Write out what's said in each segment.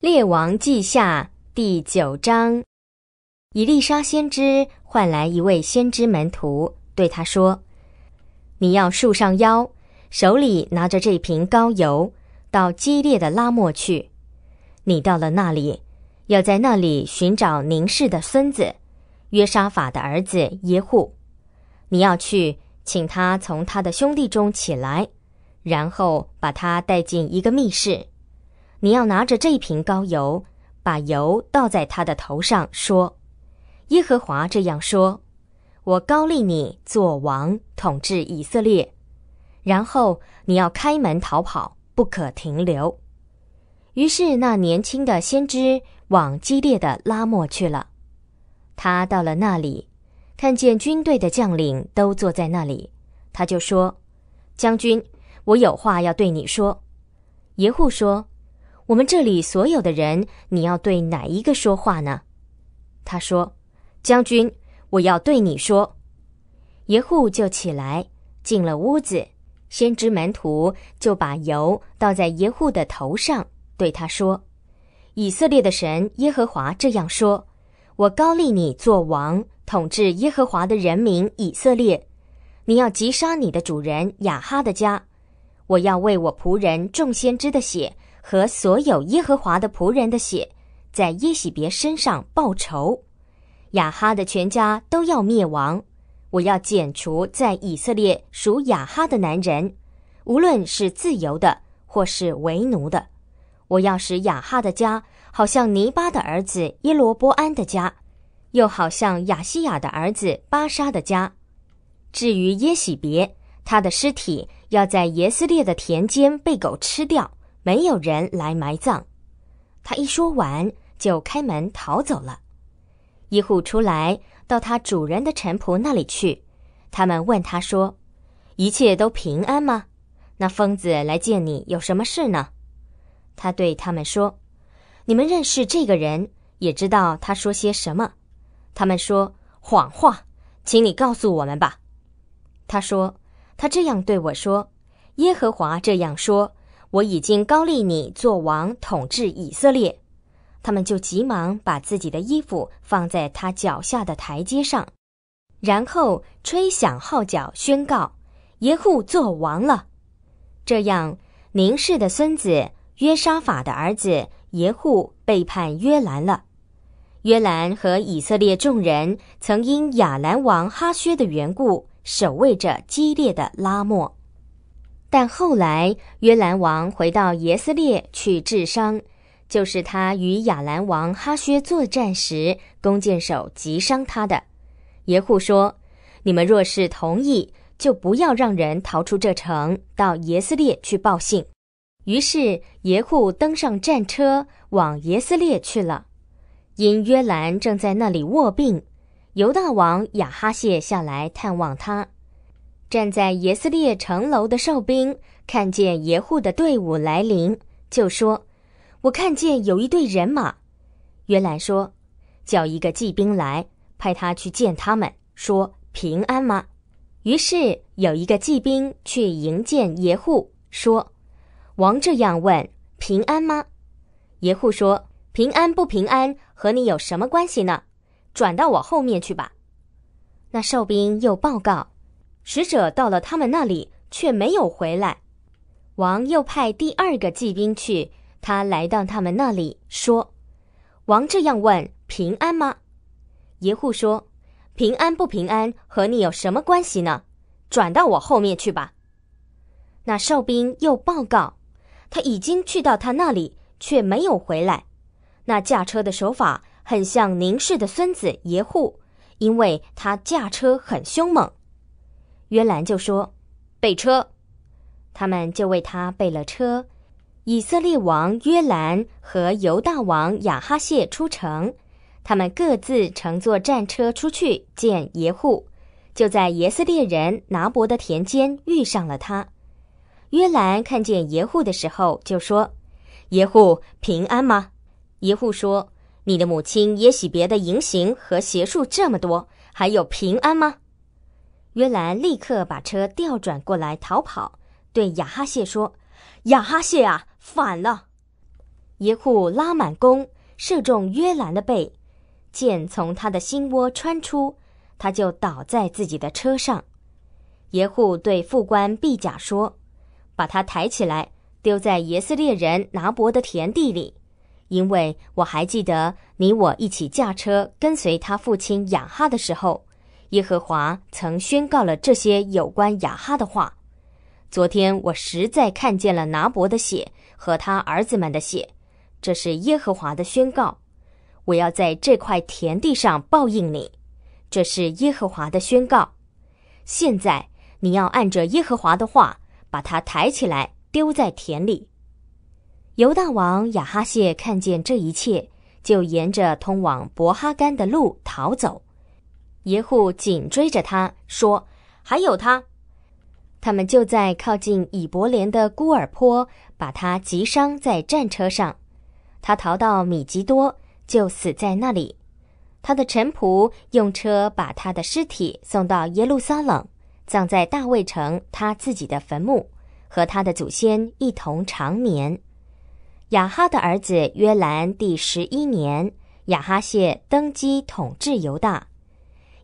列王记下第九章，以丽莎先知换来一位先知门徒，对他说：“你要束上腰，手里拿着这瓶膏油，到激烈的拉莫去。你到了那里，要在那里寻找宁氏的孙子约沙法的儿子耶户。你要去请他从他的兄弟中起来，然后把他带进一个密室。”你要拿着这瓶膏油，把油倒在他的头上，说：“耶和华这样说，我高利你做王，统治以色列。”然后你要开门逃跑，不可停留。于是那年轻的先知往激烈的拉莫去了。他到了那里，看见军队的将领都坐在那里，他就说：“将军，我有话要对你说。”耶户说。我们这里所有的人，你要对哪一个说话呢？他说：“将军，我要对你说。”耶户就起来，进了屋子。先知门徒就把油倒在耶户的头上，对他说：“以色列的神耶和华这样说：我高立你做王，统治耶和华的人民以色列。你要击杀你的主人雅哈的家。我要为我仆人众先知的血。”和所有耶和华的仆人的血，在耶喜别身上报仇，雅哈的全家都要灭亡。我要剪除在以色列属雅哈的男人，无论是自由的或是为奴的。我要使雅哈的家好像尼巴的儿子耶罗波安的家，又好像亚西亚的儿子巴沙的家。至于耶喜别，他的尸体要在耶斯列的田间被狗吃掉。没有人来埋葬。他一说完，就开门逃走了。医户出来，到他主人的陈仆那里去。他们问他说：“一切都平安吗？那疯子来见你有什么事呢？”他对他们说：“你们认识这个人，也知道他说些什么。”他们说：“谎话，请你告诉我们吧。”他说：“他这样对我说，耶和华这样说。”我已经高立你做王统治以色列，他们就急忙把自己的衣服放在他脚下的台阶上，然后吹响号角宣告耶户做王了。这样，宁氏的孙子约沙法的儿子耶户背叛约兰了。约兰和以色列众人曾因亚兰王哈薛的缘故守卫着激烈的拉莫。但后来约兰王回到耶斯列去治伤，就是他与亚兰王哈薛作战时弓箭手击伤他的。耶户说：“你们若是同意，就不要让人逃出这城，到耶斯列去报信。”于是耶户登上战车往耶斯列去了。因约兰正在那里卧病，犹大王亚哈谢下来探望他。站在耶斯列城楼的哨兵看见耶户的队伍来临，就说：“我看见有一队人马。”约兰说：“叫一个祭兵来，派他去见他们，说平安吗？”于是有一个祭兵去迎见耶户，说：“王这样问，平安吗？”耶户说：“平安不平安和你有什么关系呢？转到我后面去吧。”那哨兵又报告。使者到了他们那里，却没有回来。王又派第二个骑兵去，他来到他们那里，说：“王这样问，平安吗？”爷户说：“平安不平安，和你有什么关系呢？转到我后面去吧。”那哨兵又报告，他已经去到他那里，却没有回来。那驾车的手法很像宁氏的孙子爷户，因为他驾车很凶猛。约兰就说：“备车。”他们就为他备了车。以色列王约兰和犹大王亚哈谢出城，他们各自乘坐战车出去见耶户。就在耶斯列人拿伯的田间遇上了他。约兰看见耶户的时候，就说：“耶户，平安吗？”耶户说：“你的母亲耶许别的淫行和邪术这么多，还有平安吗？”约兰立刻把车调转过来逃跑，对亚哈谢说：“亚哈谢啊，反了！”耶户拉满弓，射中约兰的背，箭从他的心窝穿出，他就倒在自己的车上。耶户对副官毕甲说：“把他抬起来，丢在耶斯列人拿伯的田地里，因为我还记得你我一起驾车跟随他父亲亚哈的时候。”耶和华曾宣告了这些有关雅哈的话。昨天我实在看见了拿伯的血和他儿子们的血，这是耶和华的宣告。我要在这块田地上报应你，这是耶和华的宣告。现在你要按着耶和华的话，把它抬起来丢在田里。犹大王雅哈谢看见这一切，就沿着通往伯哈干的路逃走。耶户紧追着他，说：“还有他，他们就在靠近以伯莲的孤儿坡，把他击伤在战车上。他逃到米吉多，就死在那里。他的臣仆用车把他的尸体送到耶路撒冷，葬在大卫城他自己的坟墓，和他的祖先一同长眠。亚哈的儿子约兰第十一年，亚哈谢登基统治犹大。”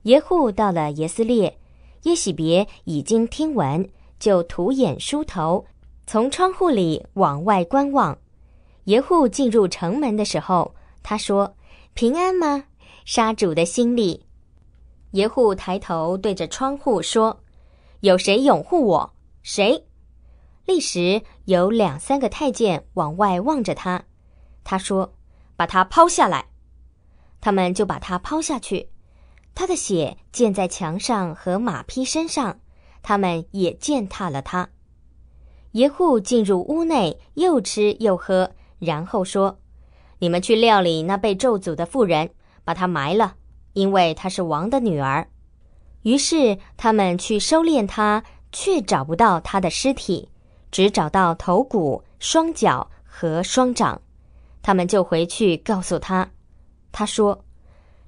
耶户到了耶斯列，耶喜别已经听闻，就涂眼梳头，从窗户里往外观望。耶户进入城门的时候，他说：“平安吗，杀主的心里？”耶户抬头对着窗户说：“有谁拥护我？谁？”立时有两三个太监往外望着他，他说：“把他抛下来。”他们就把他抛下去。他的血溅在墙上和马匹身上，他们也践踏了他。耶户进入屋内，又吃又喝，然后说：“你们去料理那被咒诅的妇人，把她埋了，因为她是王的女儿。”于是他们去收敛她，却找不到她的尸体，只找到头骨、双脚和双掌。他们就回去告诉他，他说。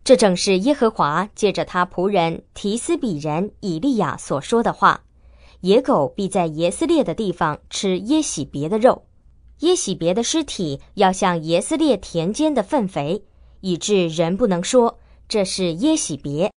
这正是耶和华借着他仆人提斯比人以利亚所说的话：“野狗必在耶斯列的地方吃耶喜别的肉，耶喜别的尸体要像耶斯列田间的粪肥，以致人不能说这是耶喜别。”